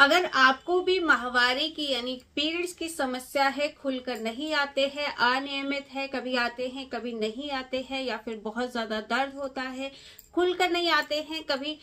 अगर आपको भी माहवारी की यानी पीरियड्स की समस्या है खुलकर नहीं आते हैं अनियमित है कभी आते हैं कभी नहीं आते हैं या फिर बहुत ज्यादा दर्द होता है खुलकर नहीं आते हैं कभी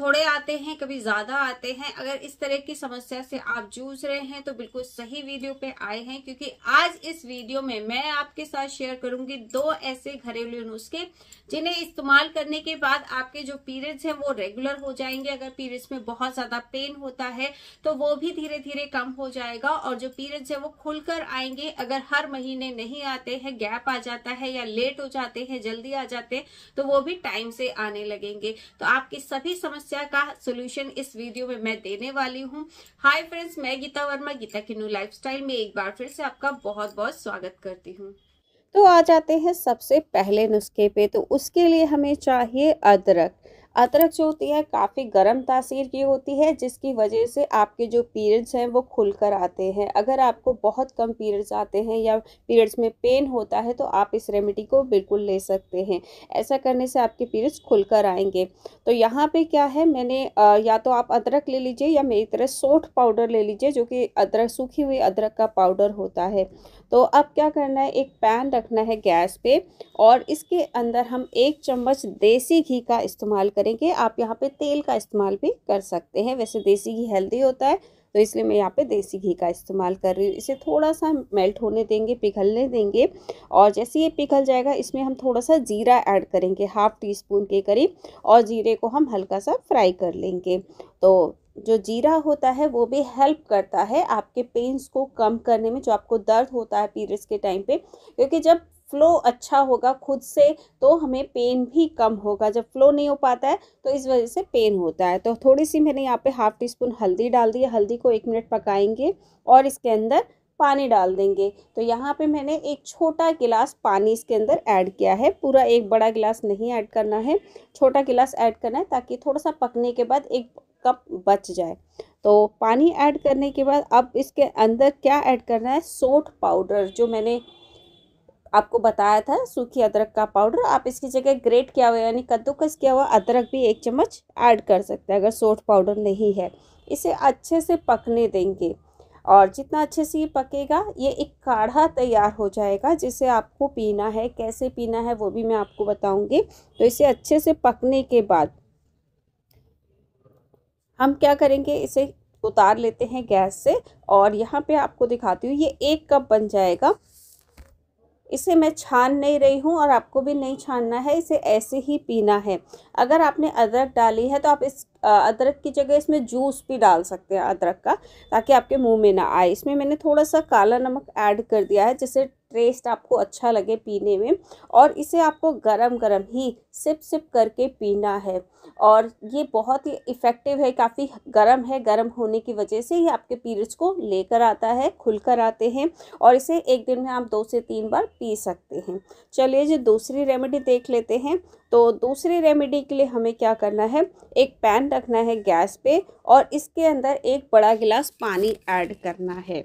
थोड़े आते हैं कभी ज्यादा आते हैं अगर इस तरह की समस्या से आप जूझ रहे हैं तो बिल्कुल सही वीडियो पे आए हैं क्योंकि आज इस वीडियो में मैं आपके साथ शेयर करूंगी दो ऐसे घरेलू नुस्खे जिन्हें इस्तेमाल करने के बाद आपके जो पीरियड्स हैं वो रेगुलर हो जाएंगे अगर पीरियड्स में बहुत ज्यादा पेन होता है तो वो भी धीरे धीरे कम हो जाएगा और जो पीरियड्स है वो खुलकर आएंगे अगर हर महीने नहीं आते हैं गैप आ जाता है या लेट हो जाते हैं जल्दी आ जाते हैं तो वो भी टाइम से आने लगेंगे तो आपकी सभी समस्या समस्या का सोल्यूशन इस वीडियो में मैं देने वाली हूँ हाय फ्रेंड्स मैं गीता वर्मा गीता किन्नू लाइफ में एक बार फिर से आपका बहुत बहुत स्वागत करती हूँ तो आ जाते हैं सबसे पहले नुस्खे पे तो उसके लिए हमें चाहिए अदरक अदरक जो होती है काफ़ी गर्म तासीर की होती है जिसकी वजह से आपके जो पीरियड्स हैं वो खुल कर आते हैं अगर आपको बहुत कम पीरियड्स आते हैं या पीरियड्स में पेन होता है तो आप इस रेमेडी को बिल्कुल ले सकते हैं ऐसा करने से आपके पीरियड्स खुल कर आएंगे तो यहाँ पे क्या है मैंने आ, या तो आप अदरक ले लीजिए या मेरी तरह सोठ पाउडर ले लीजिए जो कि अदरक सूखी हुई अदरक का पाउडर होता है तो अब क्या करना है एक पैन रखना है गैस पे और इसके अंदर हम एक चम्मच देसी घी का इस्तेमाल करेंगे आप यहाँ पे तेल का इस्तेमाल भी कर सकते हैं वैसे देसी घी हेल्दी होता है तो इसलिए मैं यहाँ पे देसी घी का इस्तेमाल कर रही हूँ इसे थोड़ा सा मेल्ट होने देंगे पिघलने देंगे और जैसे ये पिघल जाएगा इसमें हम थोड़ा सा जीरा ऐड करेंगे हाफ़ टी स्पून के करीब और जीरे को हम हल्का सा फ्राई कर लेंगे तो जो जीरा होता है वो भी हेल्प करता है आपके पेंस को कम करने में जो आपको दर्द होता है पीरियड्स के टाइम पे क्योंकि जब फ्लो अच्छा होगा खुद से तो हमें पेन भी कम होगा जब फ्लो नहीं हो पाता है तो इस वजह से पेन होता है तो थोड़ी सी मैंने यहाँ पे हाफ़ टी स्पून हल्दी डाल दी है हल्दी को एक मिनट पकाएंगे और इसके अंदर पानी डाल देंगे तो यहाँ पे मैंने एक छोटा गिलास पानी इसके अंदर ऐड किया है पूरा एक बड़ा गिलास नहीं ऐड करना है छोटा गिलास ऐड करना है ताकि थोड़ा सा पकने के बाद एक कप बच जाए तो पानी ऐड करने के बाद अब इसके अंदर क्या ऐड करना है सोट पाउडर जो मैंने आपको बताया था सूखी अदरक का पाउडर आप इसकी जगह ग्रेट किया हुआ यानी कद्दूकस किया हुआ अदरक भी एक चम्मच ऐड कर सकते हैं अगर सोट पाउडर नहीं है इसे अच्छे से पकने देंगे और जितना अच्छे से ये पकेगा ये एक काढ़ा तैयार हो जाएगा जिसे आपको पीना है कैसे पीना है वो भी मैं आपको बताऊंगी तो इसे अच्छे से पकने के बाद हम क्या करेंगे इसे उतार लेते हैं गैस से और यहाँ पे आपको दिखाती हूँ ये एक कप बन जाएगा इसे मैं छान नहीं रही हूँ और आपको भी नहीं छानना है इसे ऐसे ही पीना है अगर आपने अदरक डाली है तो आप इस अदरक की जगह इसमें जूस भी डाल सकते हैं अदरक का ताकि आपके मुंह में ना आए इसमें मैंने थोड़ा सा काला नमक ऐड कर दिया है जिससे टेस्ट आपको अच्छा लगे पीने में और इसे आपको गरम गरम ही सिप सिप करके पीना है और ये बहुत ही इफ़ेक्टिव है काफ़ी गर्म है गर्म होने की वजह से ये आपके पीरियड्स को लेकर आता है खुलकर आते हैं और इसे एक दिन में आप दो से तीन बार पी सकते हैं चलिए जो दूसरी रेमेडी देख लेते हैं तो दूसरी रेमेडी के लिए हमें क्या करना है एक पैन रखना है गैस पर और इसके अंदर एक बड़ा गिलास पानी ऐड करना है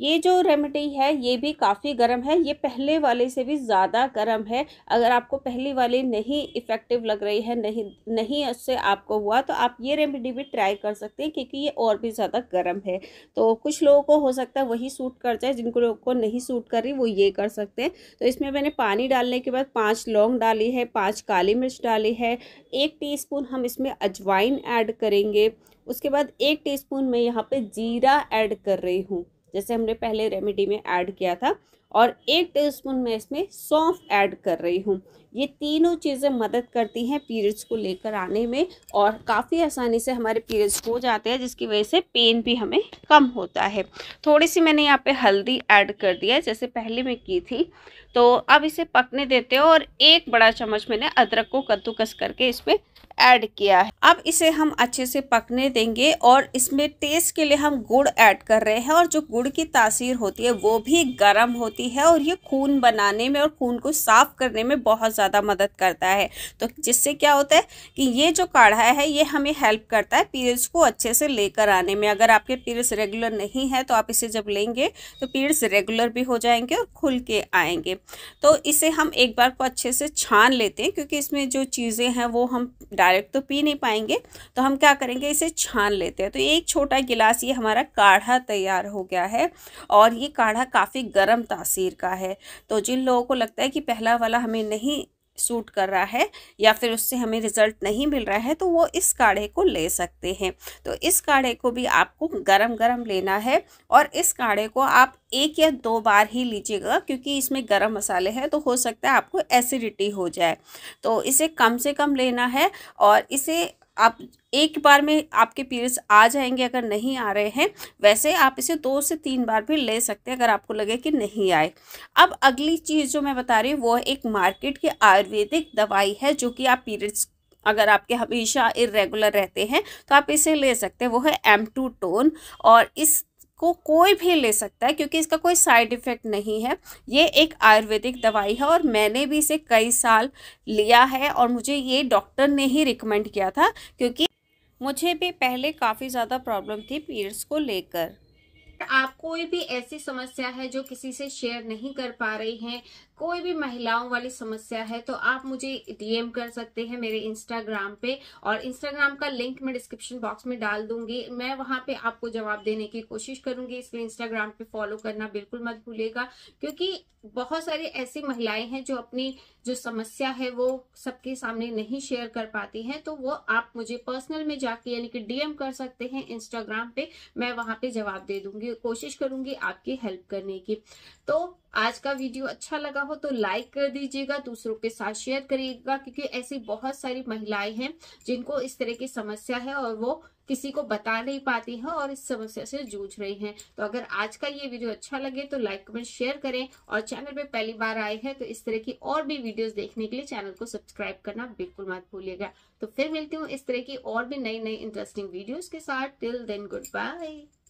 ये जो रेमेडी है ये भी काफ़ी गर्म है ये पहले वाले से भी ज़्यादा गर्म है अगर आपको पहले वाली नहीं इफ़ेक्टिव लग रही है नहीं नहीं उससे आपको हुआ तो आप ये रेमेडी भी ट्राई कर सकते हैं क्योंकि ये और भी ज़्यादा गर्म है तो कुछ लोगों को हो सकता है वही सूट कर जाए जिनको लोगों को नहीं सूट कर रही वो ये कर सकते हैं तो इसमें मैंने पानी डालने के बाद पाँच लौंग डाली है पाँच काली मिर्च डाली है एक टी हम इसमें अजवाइन ऐड करेंगे उसके बाद एक टी मैं यहाँ पर जीरा ऐड कर रही हूँ जैसे हमने पहले रेमेडी में ऐड किया था और एक टेबलस्पून मैं इसमें सौंफ ऐड कर रही हूँ ये तीनों चीज़ें मदद करती हैं पीरियड्स को लेकर आने में और काफ़ी आसानी से हमारे पीरियड्स हो जाते हैं जिसकी वजह से पेन भी हमें कम होता है थोड़ी सी मैंने यहाँ पे हल्दी ऐड कर दिया जैसे पहले मैं की थी तो अब इसे पकने देते हो और एक बड़ा चम्मच मैंने अदरक को कद्दूकस करके इसमें ऐड किया है अब इसे हम अच्छे से पकने देंगे और इसमें टेस्ट के लिए हम गुड़ ऐड कर रहे हैं और जो गुड़ की तासीर होती है वो भी गर्म होती देती है और ये खून बनाने में और खून को साफ़ करने में बहुत ज़्यादा मदद करता है तो जिससे क्या होता है कि ये जो काढ़ा है ये हमें हेल्प करता है पीरियड्स को अच्छे से लेकर आने में अगर आपके पीरियड्स रेगुलर नहीं है तो आप इसे जब लेंगे तो पीरियड्स रेगुलर भी हो जाएंगे और खुल के आएंगे तो इसे हम एक बार को अच्छे से छान लेते हैं क्योंकि इसमें जो चीज़ें हैं वो हम डायरेक्ट तो पी नहीं पाएंगे तो हम क्या करेंगे इसे छान लेते हैं तो एक छोटा गिलास ये हमारा काढ़ा तैयार हो गया है और ये काढ़ा काफ़ी गर्म था तफसीर का है तो जिन लोगों को लगता है कि पहला वाला हमें नहीं सूट कर रहा है या फिर उससे हमें रिज़ल्ट नहीं मिल रहा है तो वो इस काढ़े को ले सकते हैं तो इस काढ़े को भी आपको गरम गरम लेना है और इस काढ़े को आप एक या दो बार ही लीजिएगा क्योंकि इसमें गरम मसाले हैं तो हो सकता है आपको एसिडिटी हो जाए तो इसे कम से कम लेना है और इसे आप एक बार में आपके पीरियड्स आ जाएंगे अगर नहीं आ रहे हैं वैसे आप इसे दो से तीन बार भी ले सकते हैं अगर आपको लगे कि नहीं आए अब अगली चीज़ जो मैं बता रही हूँ वो एक मार्केट की आयुर्वेदिक दवाई है जो कि आप पीरियड्स अगर आपके हमेशा इरेगुलर रहते हैं तो आप इसे ले सकते हैं वो है एम टू टोन और इस को कोई भी ले सकता है क्योंकि इसका कोई साइड इफ़ेक्ट नहीं है ये एक आयुर्वेदिक दवाई है और मैंने भी इसे कई साल लिया है और मुझे ये डॉक्टर ने ही रिकमेंड किया था क्योंकि मुझे भी पहले काफ़ी ज़्यादा प्रॉब्लम थी पीरियड्स को लेकर आप कोई भी ऐसी समस्या है जो किसी से शेयर नहीं कर पा रही हैं कोई भी महिलाओं वाली समस्या है तो आप मुझे डीएम कर सकते हैं मेरे इंस्टाग्राम पे और इंस्टाग्राम का लिंक मैं डिस्क्रिप्शन बॉक्स में डाल दूंगी मैं वहां पे आपको जवाब देने की कोशिश करूंगी इसलिए इंस्टाग्राम पे फॉलो करना बिल्कुल मत भूलेगा क्योंकि बहुत सारी ऐसी महिलाएं हैं जो अपनी जो समस्या है वो सबके सामने नहीं शेयर कर पाती हैं तो वो आप मुझे पर्सनल में जाके यानी कि डीएम कर सकते हैं इंस्टाग्राम पे मैं वहां पे जवाब दे दूंगी कोशिश करूंगी आपकी हेल्प करने की तो आज का वीडियो अच्छा लगा हो तो लाइक कर दीजिएगा दूसरों के साथ शेयर करिएगा क्योंकि ऐसी बहुत सारी महिलाएं हैं जिनको इस तरह की समस्या है और वो किसी को बता नहीं पाती हैं और इस समस्या से जूझ रही हैं तो अगर आज का ये वीडियो अच्छा लगे तो लाइक कमेंट शेयर करें और चैनल पे पहली बार आए हैं तो इस तरह की और भी वीडियोस देखने के लिए चैनल को सब्सक्राइब करना बिल्कुल मत भूलिएगा तो फिर मिलती हूँ इस तरह की और भी नई नई इंटरेस्टिंग वीडियोज के साथ टिल देन गुड बाय